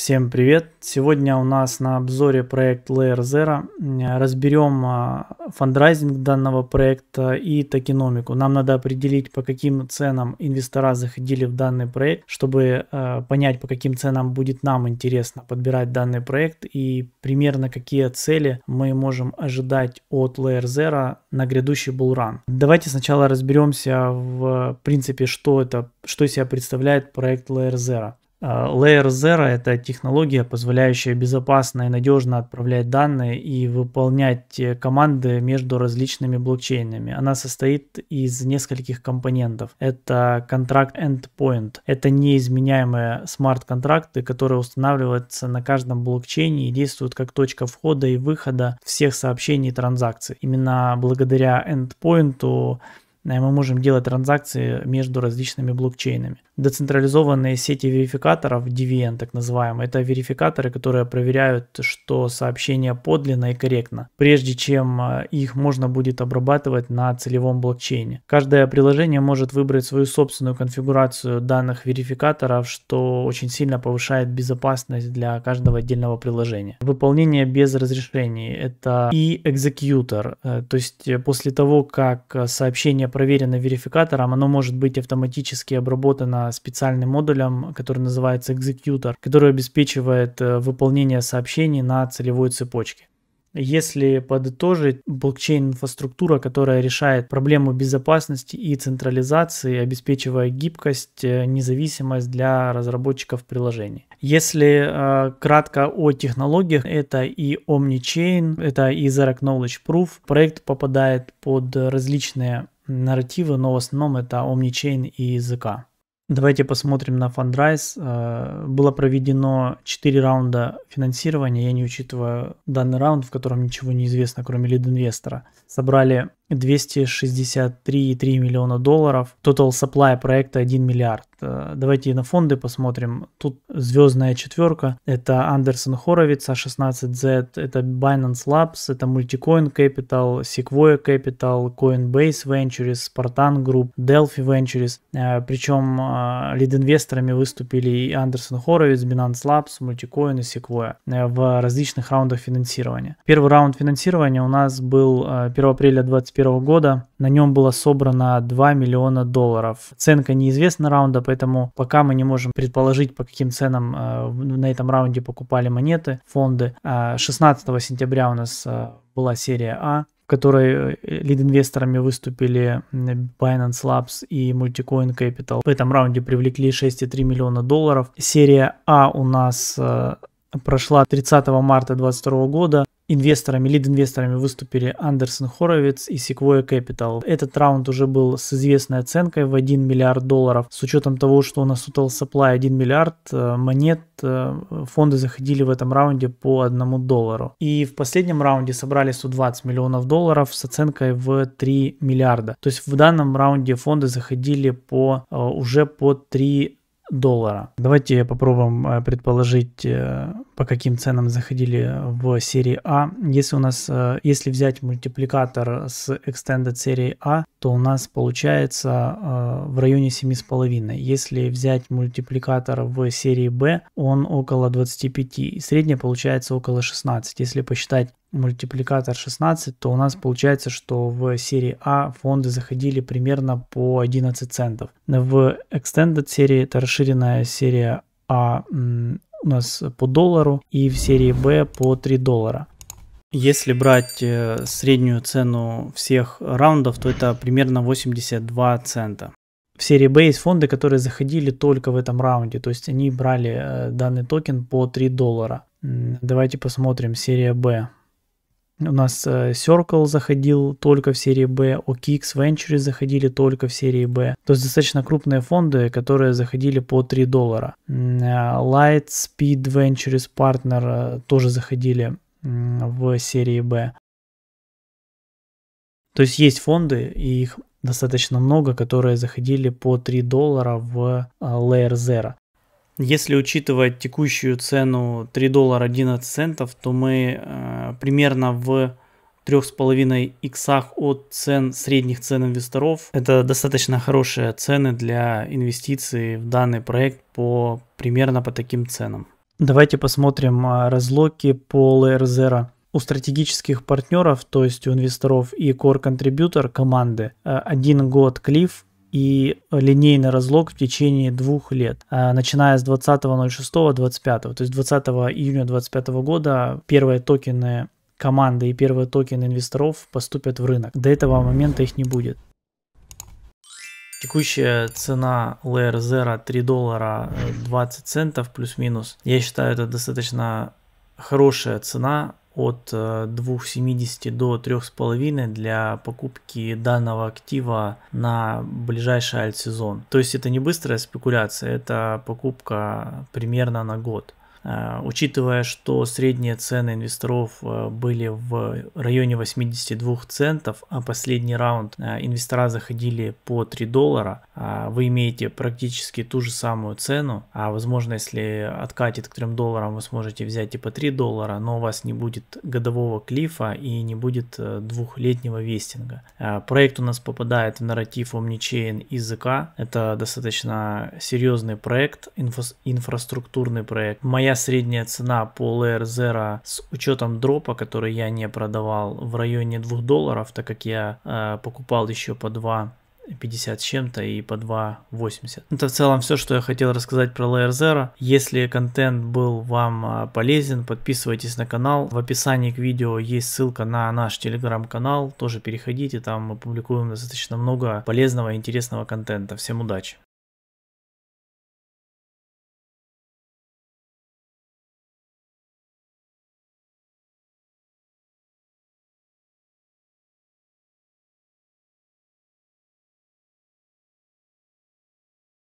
Всем привет! Сегодня у нас на обзоре проект Layer Zero. Разберем а, фандрайзинг данного проекта и токеномику. Нам надо определить, по каким ценам инвестора заходили в данный проект, чтобы а, понять, по каким ценам будет нам интересно подбирать данный проект и примерно какие цели мы можем ожидать от Layer Zero на грядущий bull run. Давайте сначала разберемся в принципе, что это, что из себя представляет проект Layer Zero. А, Layer Zero – это технология, позволяющая безопасно и надежно отправлять данные и выполнять э, команды между различными блокчейнами. Она состоит из нескольких компонентов. Это контракт Endpoint. Это неизменяемые смарт-контракты, которые устанавливаются на каждом блокчейне и действуют как точка входа и выхода всех сообщений и транзакций. Именно благодаря Endpoint Э, мы можем делать транзакции между различными блокчейнами. Децентрализованные сети верификаторов, DVN так называемые, это верификаторы, которые проверяют, что сообщение подлинно и корректно, прежде чем э, их можно будет обрабатывать на целевом блокчейне. Каждое приложение может выбрать свою собственную конфигурацию данных верификаторов, что очень сильно повышает безопасность для каждого отдельного приложения. Выполнение без разрешений – это и executor, э, то есть после того, как сообщение проверено верификатором, оно может быть автоматически обработано специальным модулем, который называется Executor, который обеспечивает э, выполнение сообщений на целевой цепочке. Если подытожить, блокчейн-инфраструктура, которая решает проблему безопасности и централизации, обеспечивая гибкость, э, независимость для разработчиков приложений. Если э, кратко о технологиях, это и Omnichain, это и Zero Knowledge Proof. Проект попадает под различные нарративы, но в основном это Omnichain и ZK. Давайте посмотрим на Fundraise. Э, было проведено 4 раунда финансирования. Я не учитываю данный раунд, в котором ничего не известно, кроме лид-инвестора. Собрали 263,3 миллиона долларов. Total supply проекта 1 миллиард. Э, давайте на фонды посмотрим. Тут звездная четверка. Это Андерсон Хоровиц, А16Z, это Binance Labs, это Multicoin Capital, Sequoia Capital, Coinbase Ventures, Spartan Group, Delphi Ventures. Э, Причем э, лид-инвесторами выступили и Андерсон Хоровиц, Binance Labs, Multicoin и Sequoia в различных раундах финансирования. Первый раунд финансирования у нас был 1 апреля 2021 2021 года. На нем было собрано 2 миллиона долларов. Ценка неизвестна раунда, поэтому пока мы не можем предположить, по каким ценам э, на этом раунде покупали монеты, фонды. 16 а сентября у нас э, была серия А, в которой э, лид-инвесторами выступили Binance Labs и Multicoin Capital. В этом раунде привлекли 6,3 миллиона долларов. Серия А у нас прошла 30 марта 2022 года. Инвесторами, лид-инвесторами выступили Андерсон Хоровиц и Sequoia Capital. Этот раунд уже был с известной оценкой в 1 миллиард долларов. С учетом того, что у нас total supply 1 миллиард э, монет, э, фонды заходили в этом раунде по 1 доллару. И в последнем раунде собрали 120 миллионов долларов с оценкой в 3 миллиарда. То есть в данном раунде фонды заходили по, э, уже по 3 доллара. Давайте попробуем э, предположить, э, по каким ценам заходили в серии А. Если у нас, э, если взять мультипликатор с Extended серии А, то у нас получается в районе 7,5. Если взять мультипликатор в серии Б, он около 25. И средняя получается около 16. Если посчитать мультипликатор 16, то у нас получается, что в серии А фонды заходили примерно по 11 центов. В Extended серии, это расширенная серия А у нас по доллару и в серии Б по 3 доллара. Если брать э, среднюю цену всех раундов, то это примерно 82 цента. В серии B есть фонды, которые заходили только в этом раунде, то есть они брали э, данный токен по 3 доллара. Давайте посмотрим серия B. У нас э, Circle заходил только в серии B, OKX Ventures заходили только в серии B. То есть достаточно крупные фонды, которые заходили по 3 доллара. Э, Lightspeed Ventures Partner э, тоже заходили в серии B. То есть есть фонды, и их достаточно много, которые заходили по 3 доллара в Layer Zero. Если учитывать текущую цену 3 доллара 11 центов, то мы э, примерно в трех с половиной иксах от цен средних цен инвесторов. Это достаточно хорошие цены для инвестиций в данный проект по примерно по таким ценам. Давайте посмотрим а, разлоки по Layer Zero у стратегических партнеров, то есть у инвесторов и Core Contributor команды, э, один год Клифф и линейный разлог в течение двух лет, а, начиная с 20.06.25. То есть 20 июня 2025 года первые токены команды и первые токены инвесторов поступят в рынок. До этого момента их не будет. Текущая цена Layer Zero 3 доллара 20 центов плюс-минус. Я считаю, это достаточно хорошая цена от 2,70 э, до 3,5 для покупки данного актива на ближайший альт-сезон. То есть это не быстрая спекуляция, это покупка примерно на год. Э, учитывая, что средние цены инвесторов э, были в районе 82 центов, а последний раунд э, инвестора заходили по 3 доллара, вы имеете практически ту же самую цену, а возможно, если откатит к 3 долларам, вы сможете взять и по 3 доллара, но у вас не будет годового клифа и не будет двухлетнего вестинга. Проект у нас попадает в нарратив Omnichain языка. Это достаточно серьезный проект, инфра- инфраструктурный проект. Моя моя средняя цена по Layer Zero с учетом дропа, который я не продавал, в районе 2 долларов, так как я э, покупал еще по 2 50 с чем-то и по 2.80. Это в целом все, что я хотел рассказать про Layer Zero. Если контент был вам э, полезен, подписывайтесь на канал. В описании к видео есть ссылка на наш телеграм-канал. Тоже переходите, там мы публикуем достаточно много полезного и интересного контента. Всем удачи!